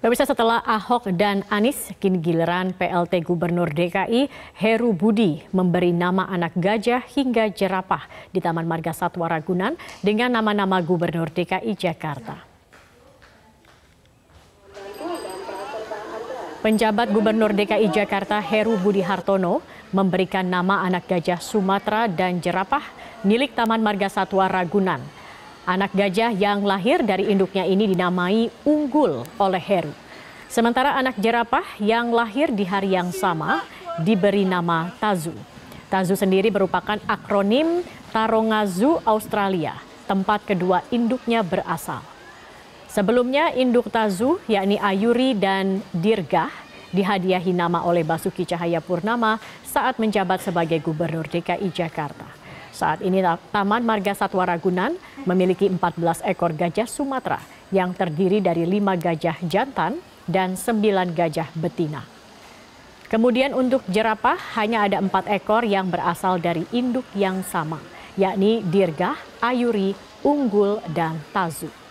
Pemirsa setelah Ahok dan Anies, kini giliran PLT Gubernur DKI Heru Budi memberi nama anak gajah hingga jerapah di Taman Marga Satwa Ragunan dengan nama-nama Gubernur DKI Jakarta. Penjabat Gubernur DKI Jakarta Heru Budi Hartono memberikan nama anak gajah Sumatera dan jerapah milik Taman Marga Satwa Ragunan. Anak gajah yang lahir dari induknya ini dinamai unggul oleh Heru. Sementara anak jerapah yang lahir di hari yang sama diberi nama Tazu. Tazu sendiri merupakan akronim Tarongazu Australia, tempat kedua induknya berasal. Sebelumnya induk Tazu yakni Ayuri dan Dirgah dihadiahi nama oleh Basuki Cahaya Purnama saat menjabat sebagai Gubernur DKI Jakarta. Saat ini Taman Marga Satwa Ragunan memiliki 14 ekor gajah Sumatera yang terdiri dari 5 gajah jantan dan 9 gajah betina. Kemudian untuk jerapah hanya ada empat ekor yang berasal dari induk yang sama, yakni dirgah, ayuri, unggul, dan tazu.